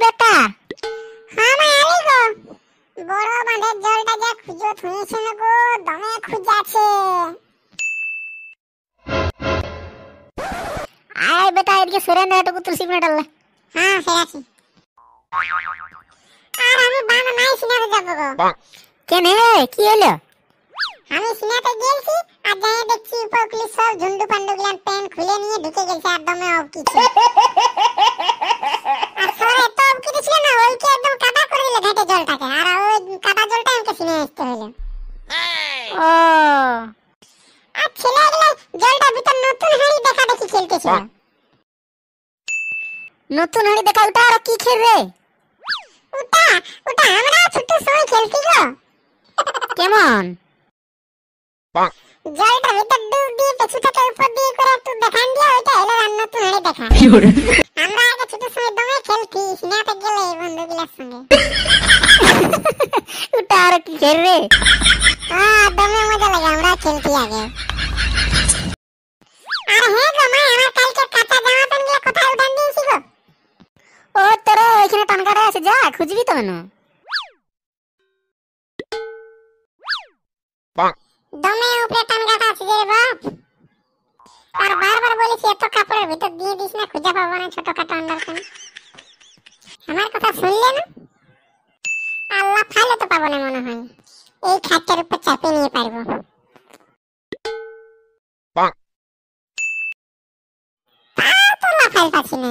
পারলি বেটা হ্যাঁ মা আলি গো বড় বাঁধের জলটা যা খুঁজো না গো দমে খুঁজাছে আয় বেটা এদিকে সরে না এটুকু তুলসী গুণে ডাল্লা হ্যাঁ আছি আর আমি বান নাই সিনাতে যাব গো কেন হে কি হলো আমি সিনাতে গেলছি আর যাই দেখছি উপর পুলিশ সব ঝুন্ডু পান্ডু গুলান প্যান্ট খুলে নিয়ে ঢুকে গেছে আর দমে অফ কিছু নতুন হাড়ি দেখা ওটা আর কি খেলবে ওটা ওটা আমরা ছোট সময় খেলতি গো কেমন জলটা ভিতর ডুব দিয়ে পেছু থেকে উপর দিয়ে করে তুই দেখান দিয়া ওইটা এলো আর নতুন হাড়ি দেখা আমরা আগে ছোট সময় দমে খেলতি স্নেহাতে গেলে এই বন্ধুগুলোর সঙ্গে ওটা আর কি খেলবে হ্যাঁ দমে মজা লাগে আমরা খেলতি আগে আর হ্যাঁ গো মা আমার কালকে কাঁচা জামা প্যান্ট দিয়ে কোথায় উঠান দিয়েছি গো ও তোরা ওইখানে টানকাটা আছে যা খুঁজবি তো নু দমে উপরে টানকাটা আছে রে বাপ আর বারবার বলেছি এত কাপড়ের ভিতর দিয়ে দিস না খুঁজে পাবো না ছোট কাটা আন্ডারখান আমার কথা শুনলে না আল্লাহ ফাইলে তো পাবো না মনে হয় এই খাটটার উপর চাপে নিয়ে পারবো তা তো লাফাই পাচ্ছি না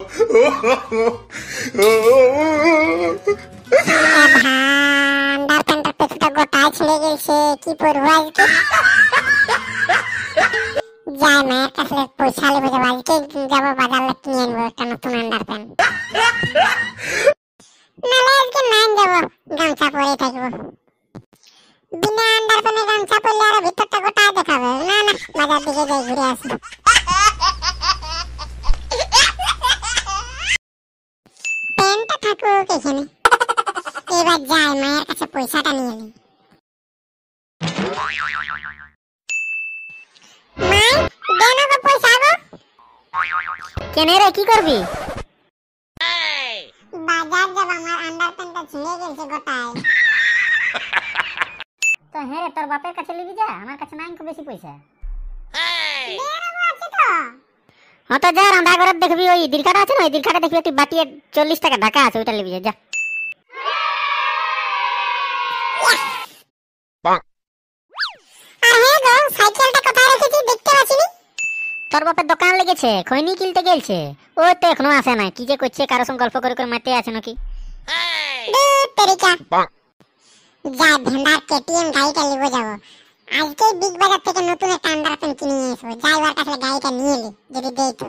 আন্ডার প্যান্টার পেছুটা গোটায় ছিঁড়ে গেছে কি পরবো আজকে যাই মায়ের কাছে পয়সা লেগে যাবো আজকে যাবো বাজারে কিনে আনবো একটা নতুন আন্ডার প্যান্ট নালে আজকে নাইন যাবো গামছা পরে থাকবো বিনা আন্ডার প্যান্টে গামছা পরলে আর ভিতরটা গোটায় দেখাবে না না বাজার দিকে যাই ঘুরে আসবো প্যান্টটা থাকুক এখানে এবার যাই মায়ের কাছে পয়সাটা নিয়ে নি কি করবি বাজার যাব আমার আন্ডার প্যান্টটা ছিঁড়ে গেছে গোটায় হ্যাঁ, তোর বাপের কাছে নিবি যা আমার কাছে নাই খুব বেশি পয়সা হ্যাঁ, তো যা দেখবি ওই আছে না ওই দেখবি একটি বাটি চল্লিশ টাকা ঢাকা আছে ওইটা নিবি যা তোর বাপের দোকান লেগেছে খৈনি কিনতে গেলছে ও তো এখনো আসে না কি যে করছে কারো সঙ্গে গল্প করে করে মারতে আছে নাকি যা কেটিএম গাড়িটা নিবো যাবো আজকেই বিগ বাজার থেকে নতুন একটা আন্ডার প্যান্ট কিনে নিয়ে এসো যাই ওর কাছে গাড়িটা নিয়ে এলি যদি দেই তো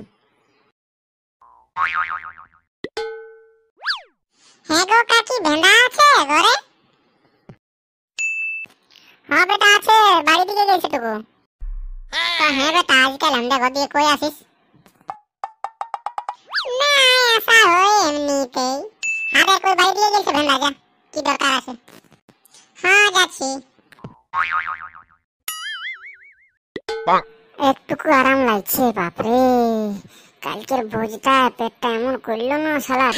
হ্যাঁ গো কাকি ভেন্ডা আছে ঘরে হ্যাঁ বেটা আছে বাড়ি দিকে গেছে তো গো হ্যাঁ বেটা আজকাল আমরা ঘর দিয়ে কই আসিস না আসা হয় এমনিতেই হাতে কই বাড়ি দিয়ে গেছে ভেন্ডা যা কি দরকার আছে হ্যাঁ যাচ্ছি একটুকু আরাম লাগছে বাপরে কালকের ভোজটা পেটটা এমন করলো না সালা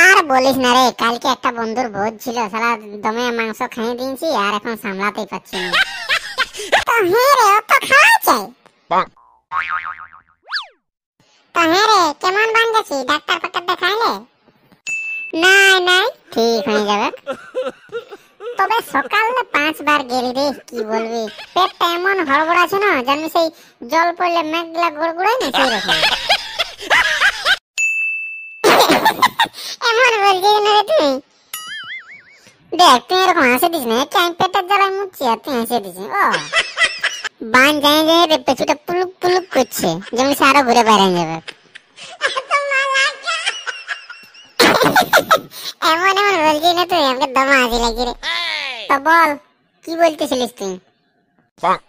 আর বলিস না রে কালকে একটা বন্ধুর ভোজ ছিল সালা দমে মাংস খাইয়ে দিয়েছি আর এখন সামলাতেই পারছি না তো হ্যাঁ রে কেমন বান গেছি ডাক্তার ফাক্তার দেখাইলে নাই নাই ঠিক হয়ে যাবে তবে সকাল না বার গেলি রে কি বলবি পেটটা এমন হড়বড় আছে না জানি সেই জল পড়লে মেঘগুলা গড়গুড়াই না সেই রকম এমন বলছিস না রে তুই দেখ তুই এরকম হাসে দিস না টাইম পেটের জ্বালায় মুচ্ছি আর তুই হাসে দিস ও बांध जाएंगे रे पेचूटा पुलुक पुलुक कुछ जब सारा घुरे बारेंगे बस এমন এমন বলছি না তুই আমাকে দমা আজি লাগি রে তো বল কি বলতেছিলিস তুই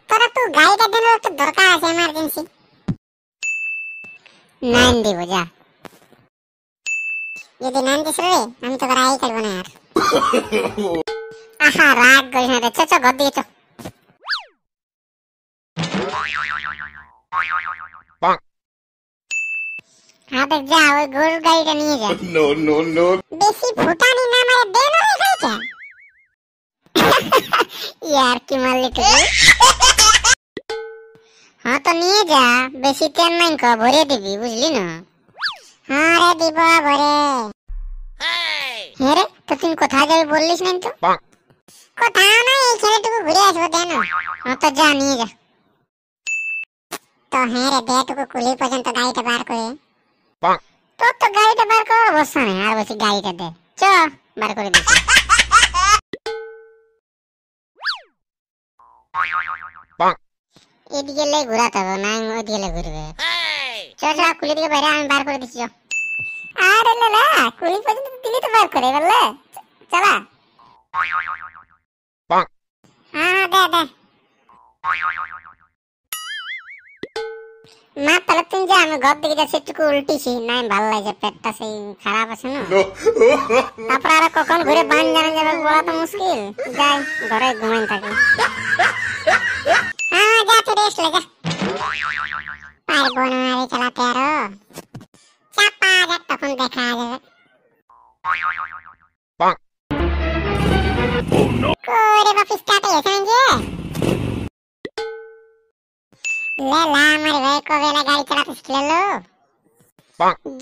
তোরা তো গাড়িটা দিল একটা দরকার আছে এমার্জেন্সি নাইন দিব যা যদি নাইন দিস রে আমি তো রাই করবো না আর আহা রাগ করিস না রে চ চ ঘর দিয়ে চ আবে যা ওই গরুর গাড়িটা নিয়ে যা নো নো নো বেশি ফুটানি না মারে দে ওই গাড়িটা ইয়ার কি মারলি তুই হ্যাঁ তো নিয়ে যা বেশি তেল নাই ক ভরে দিবি বুঝলি না হ্যাঁ রে দিব ভরে হ্যাঁ রে তো তুই কোথায় যাবি বললিস নাই তো কথা না এই ছেলেটুকু ঘুরে আসবো দেন হ্যাঁ তো যা নিয়ে যা तो है रे देत को कुली पसंद तो गाई टबार को है तो तो गाई टबार को गुस्सा है यार वैसे गाई टे दे चो बार कर दे এদিকে লাই ঘুরাতে হবে না ওদিকে লাই ঘুরবে চল যা কুলি দিকে বাইরে আমি বার করে দিছি আরে লা কুলি পর্যন্ত দিলি তো বার করে বললে চলা আমি ঘর থেকে যাচ্ছি একটু উল্টিছি নাই ভালো লাগছে পেটটা সেই খারাপ আছে না তারপর আর কখন ঘুরে বান জানা যাবে বলা তো মুশকিল যাই ঘরে ঘুমাই থাকি হ্যাঁ যা তুই রেস্ট লে যা পারবো না রে চালাতে আরো চাপা যাক তখন দেখা যাবে করে বাপিস কাটে এখানে গিয়ে লেলা আমার ভাই কবেলা গাড়ি চালাতে শিখলো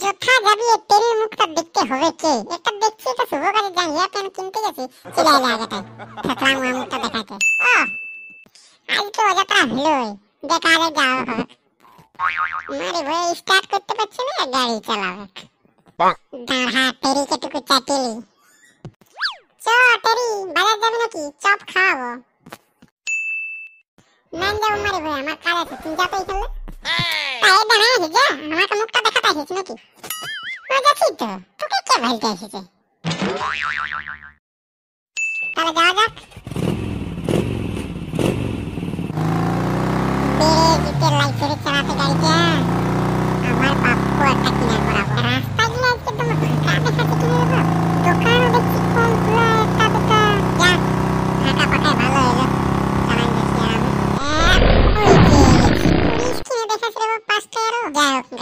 যথা যাবি এ তেরি মুখটা দেখতে হবে কে একটা দেখছি এটা শুভ কাজে যাই ইয়া পেন কিনতে গেছি চিলাই লাগে তাই থাকলাম আমার মুখটা দেখাতে ও আজ তো অযথা হলোই বেকারে যাওয়া হবে মারি ভাই স্টার্ট করতে পারছি না গাড়ি চালাবে দাঁড়া তেরি কেটুকু চাটিলি চ তেরি বাজার যাবি নাকি চপ খাওয়াবো ನಂಗೆ ಉಮ್ಮರಿ ಭಯ ಅಮ್ಮ ಕಾಲ ಸಿಂಜಾ ಪೈ ಕಲ್ಲ ತಾಯಿ ದನ ಹಿಜ ಅಮ್ಮ ಕ ಮುಕ್ತ ದಕತ ಹಿಚ ನಕಿ ಮಜಾ ಕಿತ ತು ಕೆ ಕೆ ಭಲ್ತೆ ಹಿಜ তাহলে যাওয়া যাক বেড়ে জিতে লাইফের চালাতে গাড়িটা আমার পাপ্পু একটা কিনা করাবো রাস্তা কিনা একদম রে বাবু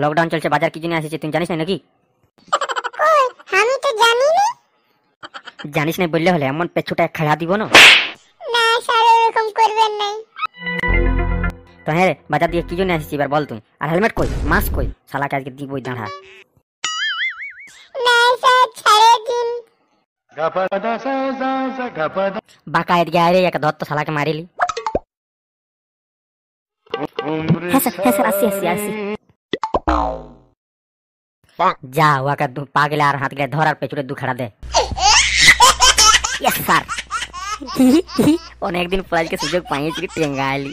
লকডাউন চলছে বাজার কি জন্য এসেছে তুই জানিস না নাকি আমি তো জানি জানিস না বললে হলে এমন পেছুটা খেলা দিব না तो है बता दिए कि जो नहीं सी बोल तू और हेलमेट कोई मास्क कोई साला क्या के दी कोई जणा बाकायद गया रे एक धत्त साला के मारी ली जा हुआ का तू पागल आ रहा तेरे धोरा पे दुखड़ा दे यस सर और एक दिन फ्लाइट के सुजोग पाई थी टेंगाली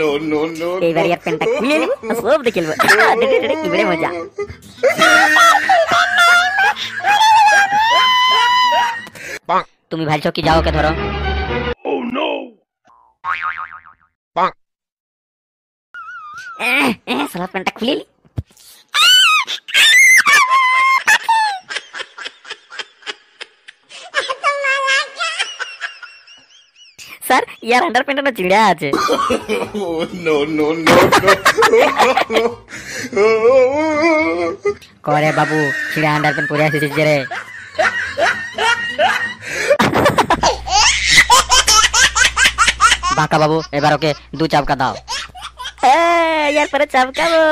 ನೋ ನೋ ನೋ ಈ ವೆರಿ ಪೆಂಟ ಕುಲಿಲು ಸೋಬ್ದ ಕೆಲವು ಇವರೇ ಮಜಾ তুমি ভাইছো কি যাও কে ধরো ও নো পাক এ সালা প্যান্টটা খুলিলি ಸರ್ ಯಾರು ಅಂಡರ್ ಪ್ಯಾಂಟ್ ಅನ್ನ ಜಿಂಡ ಆಚೆ করে বাবু ছিঁড়ে আন্ডার প্যান্ট পরে আসিস যে রে বাঁকা বাবু এবার ওকে দু চাপকা দাও ইয়ার পরে চাপকাবো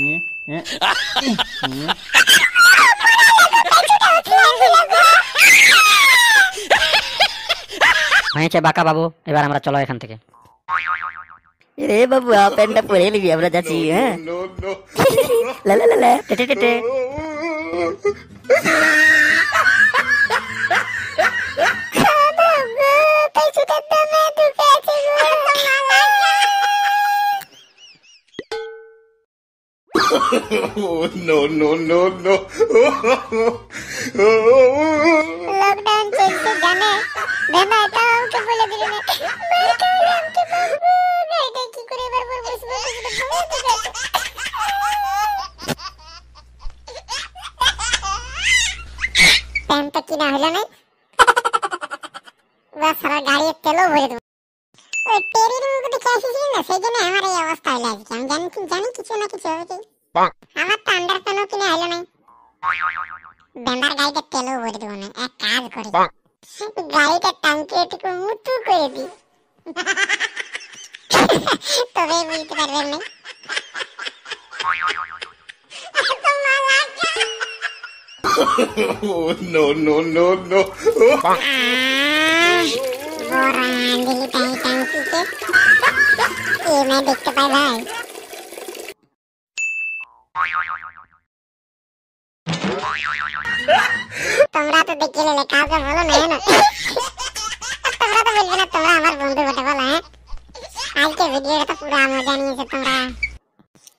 Yeah. হয়েছে বাঁকা বাবু এবার আমরা চলো এখান থেকে রে বাবু প্যান্টটা পরে নিবি আমরা যাচ্ছি হ্যাঁ লা লা লা টেটে টেটে no, no, no, no. Lockdown চলছে জানে ভেবা এটাও আমাকে বলে দিল না এটা কি করে এবার বলবো প্যান্টটা কিনা হলো না বা সারা গাড়ির তেলও ভরে দেবো ওই টেরির মুখ দেখে আসিস না সেই জন্য আমার এই অবস্থা হলো আজকে আমি জানি জানি কিছু না কিছু হবে আমার তো আন্ডার তো কিনে হলো না বেমার গাড়িতে তেলও ভরে দেবো না এক কাজ করি গাড়িটা টাঙ্কি এটুকু মুতু করে দি তবে বুঝতে পারবেন না oh, no, no, no, no. Boran, dili tayo tangki ke. Eh, may dikta pa ba? তোমরা তো দেখে নিলে কাউকে বলো না হ্যাঁ না তোমরা তো বলবে না তোমরা আমার বন্ধু বটে বলো হ্যাঁ আজকে ভিডিওটা তো পুরো মজা নিয়েছে তোমরা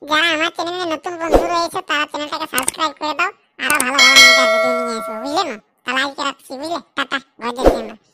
যারা আমার চ্যানেলে নতুন বন্ধু রয়েছে তারা চ্যানেলটাকে সাবস্ক্রাইব করে দাও আরো ভালো ভালো মজার ভিডিও নিয়ে এসো বুঝলে না তাহলে আজকে রাখছি বুঝলে টাটা ঘর যাচ্ছি